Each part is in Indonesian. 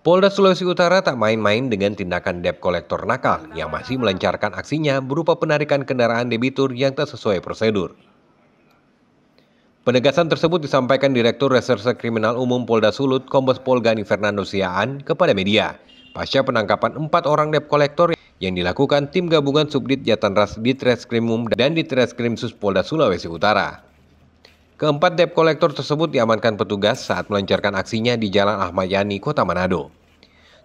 Polda Sulawesi Utara tak main-main dengan tindakan debt kolektor nakal yang masih melancarkan aksinya berupa penarikan kendaraan debitur yang tak sesuai prosedur. Penegasan tersebut disampaikan Direktur Reserse Kriminal Umum Polda Sulut, Kombes Pol Gani Fernando Siaan, kepada media pasca penangkapan empat orang debt kolektor yang dilakukan tim gabungan Subdit Jatan Ras di Treskrimum dan di Treskrimsus Polda Sulawesi Utara. Keempat debt collector tersebut diamankan petugas saat melancarkan aksinya di Jalan Ahmad Yani, Kota Manado.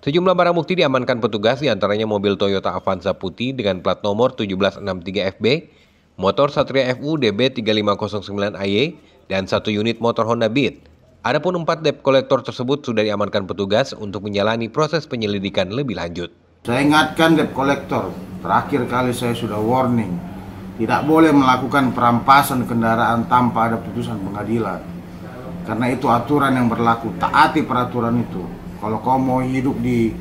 Sejumlah barang bukti diamankan petugas diantaranya mobil Toyota Avanza putih dengan plat nomor 1763FB, motor Satria FU DB 3509AY, dan satu unit motor Honda Beat. Adapun empat debt collector tersebut sudah diamankan petugas untuk menjalani proses penyelidikan lebih lanjut. Saya ingatkan debt collector, terakhir kali saya sudah warning, tidak boleh melakukan perampasan kendaraan tanpa ada putusan pengadilan. Karena itu aturan yang berlaku, taati peraturan itu. Kalau kau mau hidup di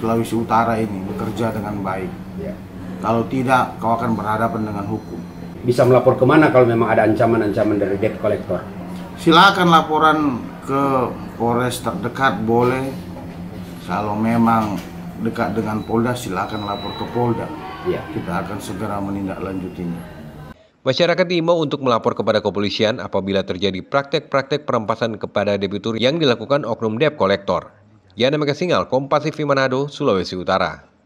Sulawesi Utara ini, bekerja dengan baik. Ya. Kalau tidak, kau akan berhadapan dengan hukum. Bisa melapor kemana kalau memang ada ancaman-ancaman dari debt collector? Silakan laporan ke Polres terdekat boleh. Kalau memang dekat dengan Polda silakan lapor ke Polda. Ya. Kita akan segera menindaklanjutinya. Masyarakat diimbau untuk melapor kepada kepolisian apabila terjadi praktek-praktek perampasan kepada debitur yang dilakukan oknum debt kolektor. Yana Mekasingal, Kompasif Manado, Sulawesi Utara.